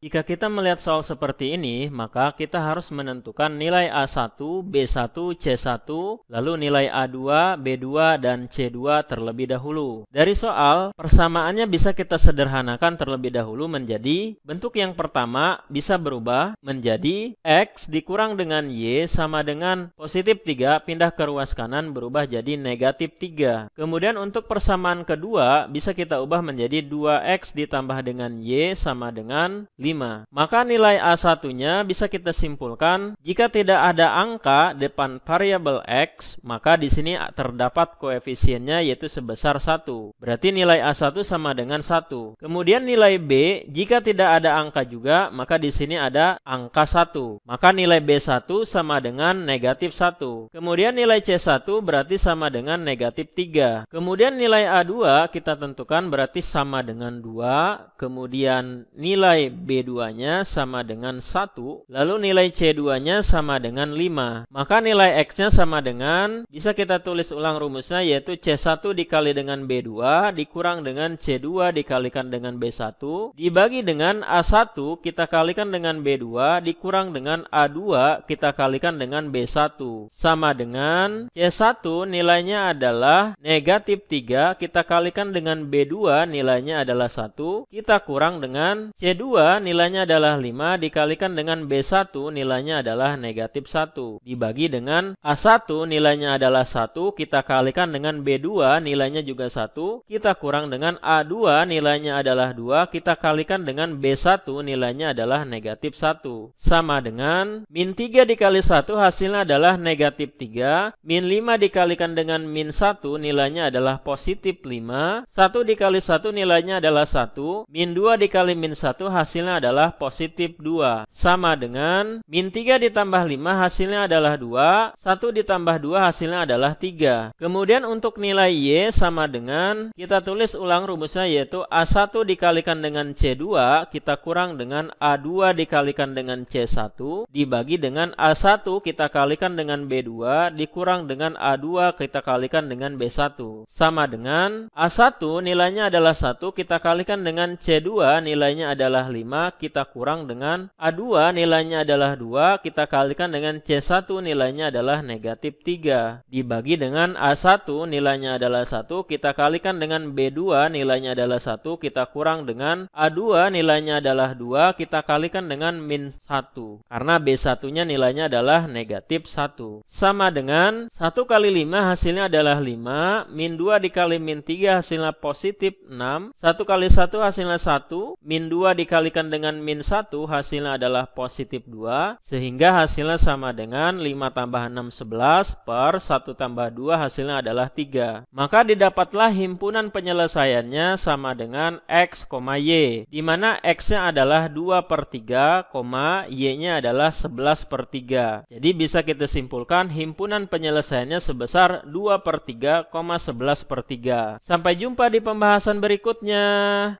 Jika kita melihat soal seperti ini, maka kita harus menentukan nilai A1, B1, C1, lalu nilai A2, B2, dan C2 terlebih dahulu. Dari soal, persamaannya bisa kita sederhanakan terlebih dahulu menjadi bentuk yang pertama bisa berubah menjadi X dikurang dengan Y sama dengan positif 3 pindah ke ruas kanan berubah jadi negatif 3. Kemudian untuk persamaan kedua bisa kita ubah menjadi 2X ditambah dengan Y sama dengan 5 5. Maka nilai A1-nya bisa kita simpulkan jika tidak ada angka depan variabel X, maka di sini terdapat koefisiennya yaitu sebesar 1. Berarti nilai A1 sama dengan 1. Kemudian nilai B, jika tidak ada angka juga, maka di sini ada angka 1. Maka nilai B1 sama dengan negatif 1. Kemudian nilai C1 berarti sama dengan negatif 3. Kemudian nilai A2 kita tentukan berarti sama dengan 2. Kemudian nilai B 2 B2-nya sama dengan 1, lalu nilai C2-nya sama dengan 5. Maka nilai X-nya sama dengan, bisa kita tulis ulang rumusnya yaitu C1 dikali dengan B2 dikurang dengan C2 dikalikan dengan B1 dibagi dengan A1 kita kalikan dengan B2 dikurang dengan A2 kita kalikan dengan B1 sama dengan C1 nilainya adalah negatif 3 kita kalikan dengan B2 nilainya adalah 1 kita kurang dengan C2 nilainya nilainya adalah 5 dikalikan dengan B1 nilainya adalah negatif 1. Dibagi dengan A1 nilainya adalah 1, kita kalikan dengan B2 nilainya juga 1, kita kurang dengan A2 nilainya adalah 2, kita kalikan dengan B1 nilainya adalah negatif 1. Sama dengan min 3 dikali 1 hasilnya adalah negatif 3, min 5 dikalikan dengan min 1 nilainya adalah positif 5, 1 dikali 1 nilainya adalah 1, min 2 dikali min 1 hasilnya adalah positif 2. Sama dengan min 3 ditambah 5 hasilnya adalah 2. 1 ditambah 2 hasilnya adalah 3. Kemudian untuk nilai Y sama dengan kita tulis ulang rumusnya yaitu A1 dikalikan dengan C2 kita kurang dengan A2 dikalikan dengan C1 dibagi dengan A1 kita kalikan dengan B2 dikurang dengan A2 kita kalikan dengan B1. Sama dengan A1 nilainya adalah 1 kita kalikan dengan C2 nilainya adalah 5 kita kurang dengan A2 nilainya adalah 2, kita kalikan dengan C1 nilainya adalah negatif 3. Dibagi dengan A1 nilainya adalah 1, kita kalikan dengan B2 nilainya adalah 1, kita kurang dengan A2 nilainya adalah 2, kita kalikan dengan min 1. Karena B1-nya nilainya adalah negatif 1. Sama dengan 1 kali 5 hasilnya adalah 5, min 2 dikali min 3 hasilnya positif 6, 1 kali 1 hasilnya 1, min 2 dikalikan dengan min 1 hasilnya adalah positif 2 sehingga hasilnya sama dengan 5 tambah 6 11 per 1 tambah 2 hasilnya adalah 3. Maka didapatlah himpunan penyelesaiannya sama dengan X, Y di mana X-nya adalah 2 per 3, Y-nya adalah 11 per 3. Jadi bisa kita simpulkan himpunan penyelesaiannya sebesar 2 per 3, 11 per 3. Sampai jumpa di pembahasan berikutnya.